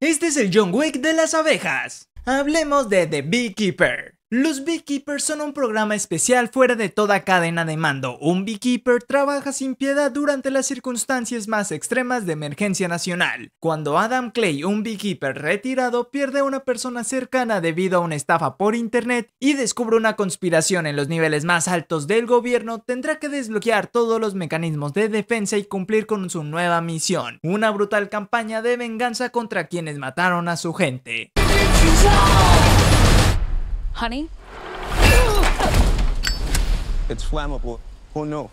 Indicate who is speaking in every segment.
Speaker 1: Este es el John Wick de las abejas. Hablemos de The Beekeeper. Los Beekeepers son un programa especial fuera de toda cadena de mando. Un Beekeeper trabaja sin piedad durante las circunstancias más extremas de emergencia nacional. Cuando Adam Clay, un Beekeeper retirado, pierde a una persona cercana debido a una estafa por internet y descubre una conspiración en los niveles más altos del gobierno, tendrá que desbloquear todos los mecanismos de defensa y cumplir con su nueva misión, una brutal campaña de venganza contra quienes mataron a su gente. Honey? no.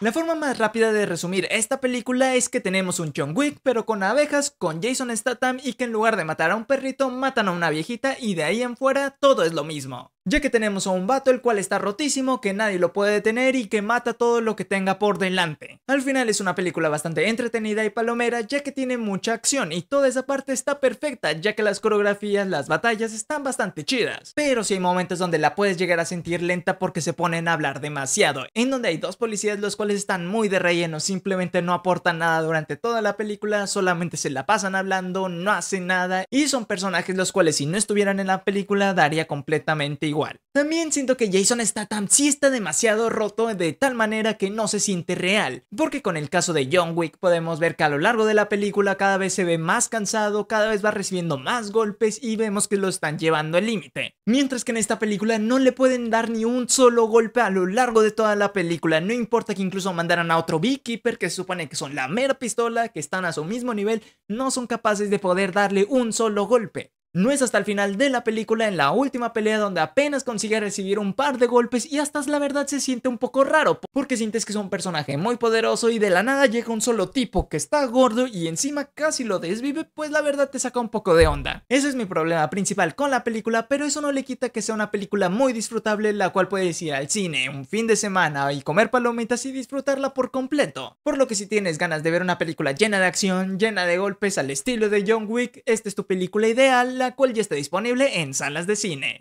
Speaker 1: La forma más rápida de resumir esta película es que tenemos un John Wick pero con abejas, con Jason Statham y que en lugar de matar a un perrito matan a una viejita y de ahí en fuera todo es lo mismo ya que tenemos a un vato el cual está rotísimo, que nadie lo puede detener y que mata todo lo que tenga por delante. Al final es una película bastante entretenida y palomera, ya que tiene mucha acción y toda esa parte está perfecta, ya que las coreografías, las batallas están bastante chidas. Pero sí hay momentos donde la puedes llegar a sentir lenta porque se ponen a hablar demasiado, en donde hay dos policías los cuales están muy de relleno, simplemente no aportan nada durante toda la película, solamente se la pasan hablando, no hacen nada y son personajes los cuales si no estuvieran en la película daría completamente también siento que Jason Statham sí está demasiado roto de tal manera que no se siente real, porque con el caso de John Wick podemos ver que a lo largo de la película cada vez se ve más cansado, cada vez va recibiendo más golpes y vemos que lo están llevando al límite. Mientras que en esta película no le pueden dar ni un solo golpe a lo largo de toda la película, no importa que incluso mandaran a otro Beekeeper que se supone que son la mera pistola, que están a su mismo nivel, no son capaces de poder darle un solo golpe. No es hasta el final de la película, en la última pelea, donde apenas consigue recibir un par de golpes y hasta la verdad se siente un poco raro, porque sientes que es un personaje muy poderoso y de la nada llega un solo tipo que está gordo y encima casi lo desvive, pues la verdad te saca un poco de onda. Ese es mi problema principal con la película, pero eso no le quita que sea una película muy disfrutable, la cual puedes ir al cine un fin de semana y comer palomitas y disfrutarla por completo. Por lo que si tienes ganas de ver una película llena de acción, llena de golpes al estilo de John Wick, esta es tu película ideal, la cual ya está disponible en salas de cine.